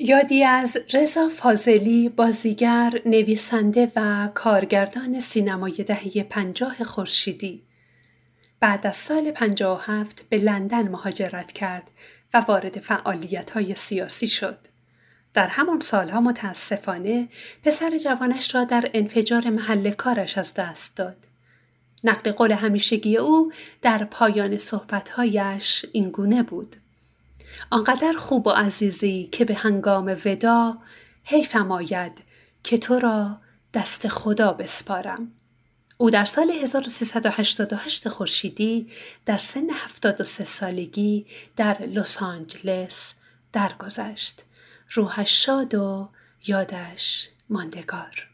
یادی از رضا فاضلی بازیگر نویسنده و کارگردان سینمای دهه پنجاه خورشیدی بعد از سال 57 به لندن مهاجرت کرد و وارد فعالیت های سیاسی شد. در همان سالها متاسفانه پسر جوانش را در انفجار محل کارش از دست داد. نقل قول همیشگی او در پایان صحبتهایش اینگونه بود. آنقدر خوب و عزیزی که به هنگام ودا حیفم آید که تو را دست خدا بسپارم او در سال 1388 خورشیدی در سن 73 سالگی در لس آنجلس درگذشت روحش شاد و یادش ماندگار